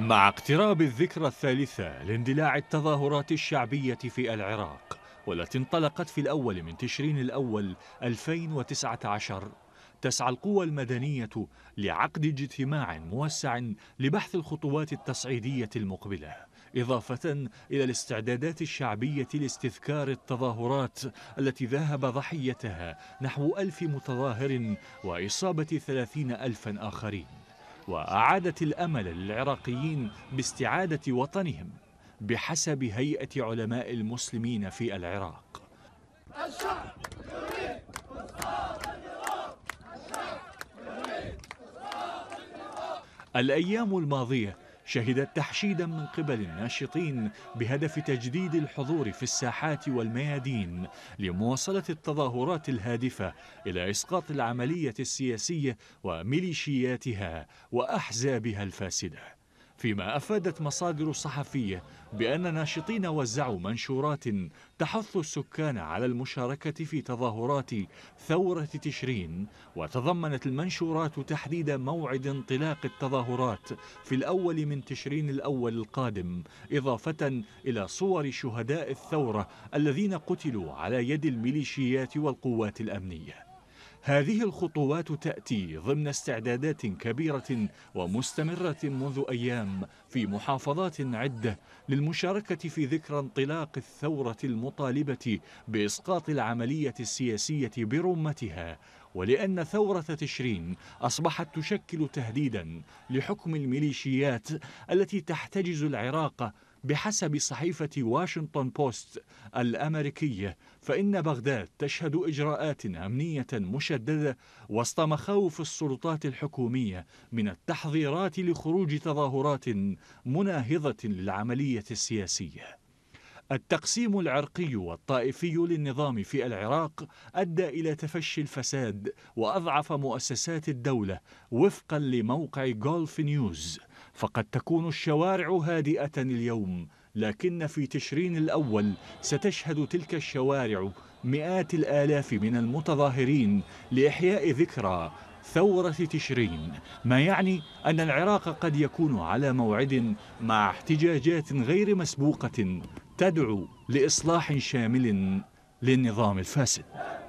مع اقتراب الذكرى الثالثة لاندلاع التظاهرات الشعبية في العراق والتي انطلقت في الأول من تشرين الأول 2019 تسعى القوى المدنية لعقد اجتماع موسع لبحث الخطوات التصعيدية المقبلة إضافة إلى الاستعدادات الشعبية لاستذكار التظاهرات التي ذهب ضحيتها نحو ألف متظاهر وإصابة ثلاثين ألفا آخرين وأعادت الأمل للعراقيين باستعادة وطنهم بحسب هيئة علماء المسلمين في العراق الأيام الماضية شهدت تحشيدا من قبل الناشطين بهدف تجديد الحضور في الساحات والميادين لمواصلة التظاهرات الهادفة إلى إسقاط العملية السياسية وميليشياتها وأحزابها الفاسده فيما أفادت مصادر صحفية بأن ناشطين وزعوا منشورات تحث السكان على المشاركة في تظاهرات ثورة تشرين وتضمنت المنشورات تحديد موعد انطلاق التظاهرات في الأول من تشرين الأول القادم إضافة إلى صور شهداء الثورة الذين قتلوا على يد الميليشيات والقوات الأمنية هذه الخطوات تأتي ضمن استعدادات كبيرة ومستمرة منذ أيام في محافظات عدة للمشاركة في ذكرى انطلاق الثورة المطالبة بإسقاط العملية السياسية برمتها ولأن ثورة تشرين أصبحت تشكل تهديدا لحكم الميليشيات التي تحتجز العراق بحسب صحيفة واشنطن بوست الأمريكية فإن بغداد تشهد إجراءات أمنية مشددة وسط مخاوف السلطات الحكومية من التحظيرات لخروج تظاهرات مناهضة للعملية السياسية التقسيم العرقي والطائفي للنظام في العراق ادى الى تفشي الفساد واضعف مؤسسات الدوله وفقا لموقع غولف نيوز فقد تكون الشوارع هادئة اليوم لكن في تشرين الأول ستشهد تلك الشوارع مئات الآلاف من المتظاهرين لإحياء ذكرى ثورة تشرين ما يعني أن العراق قد يكون على موعد مع احتجاجات غير مسبوقة تدعو لإصلاح شامل للنظام الفاسد